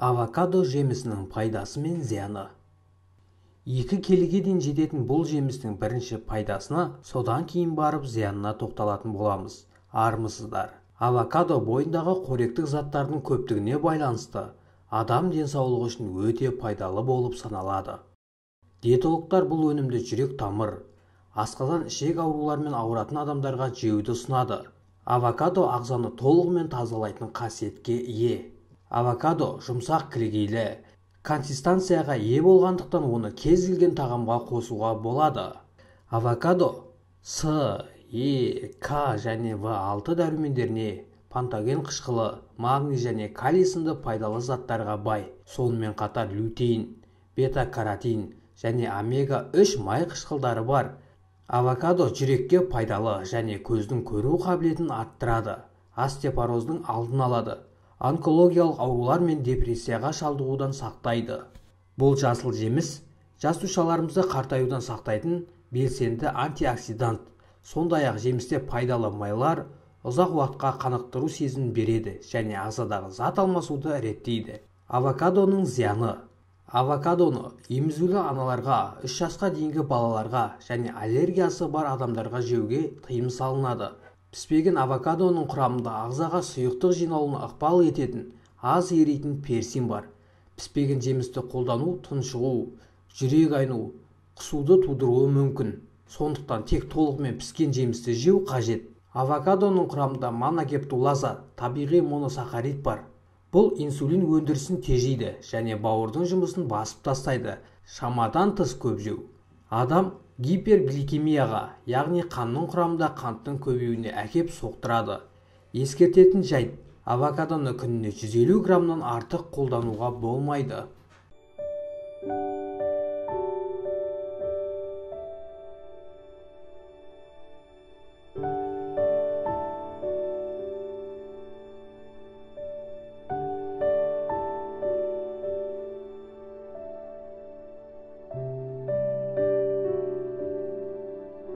авокадо жемісінің пайдасы мен зияны екі келіге дейін жететін бұл жемістің бірінші пайдасына содан кейін барып зиянына тоқталатын боламыз армысыздар авокадо бойындағы қоректік заттардың көптігіне байланысты адам денсаулығы үшін өте пайдалы болып саналады диетологтар бұл өнімді жүрек тамыр асқазан ішек ауруларымен ауыратын адамдарға жеуді ұсынады авокадо ағзаны толығымен тазалайтын қасиетке ие авокадо жұмсақ кілегейлі консистанцияға ие болғандықтан оны кез келген тағамға қосуға болады авокадо с е к және в 6 дәрумендеріне пантоген қышқылы магний және калий сынды пайдалы заттарға бай сонымен қатар лютеин бета каротин және омега 3 май қышқылдары бар авокадо жүрекке пайдалы және көздің көру қабілетін арттырады остеопороздың алдын алады онкологиялық аурулар мен депрессияға шалдығудан сақтайды бұл жасыл жеміс жасушаларымызды қартаюдан сақтайтын белсенді антиоксидант сондай-ақ жемісте пайдалы майлар ұзақ уақытқа қанықтыру сезімін береді және ағзадағы зат алмасуды реттейді авокадоның зияны авокадоны емізулі аналарға үш жасқа дейінгі балаларға және аллергиясы бар адамдарға жеуге тыйым салынады піспеген авокадоның құрамында ағзаға сұйықтық жиналуына ықпал ететін аз еритін персин бар піспеген жемісті қолдану тұншығу жүрек айну қысуды тудыруы мүмкін сондықтан тек толығымен піскен жемісті жеу қажет авокадоның құрамында моногептулаза табиғи моносахарид бар бұл инсулин өндірісін тежейді және бауырдың жұмысын басып тастайды шамадан тыс көп жеу адам гипергликемияға яғни қанның құрамында қанттың көбеюіне әкеп соқтырады ескертетін жайт авокадоны күніне 150 граммнан артық қолдануға болмайды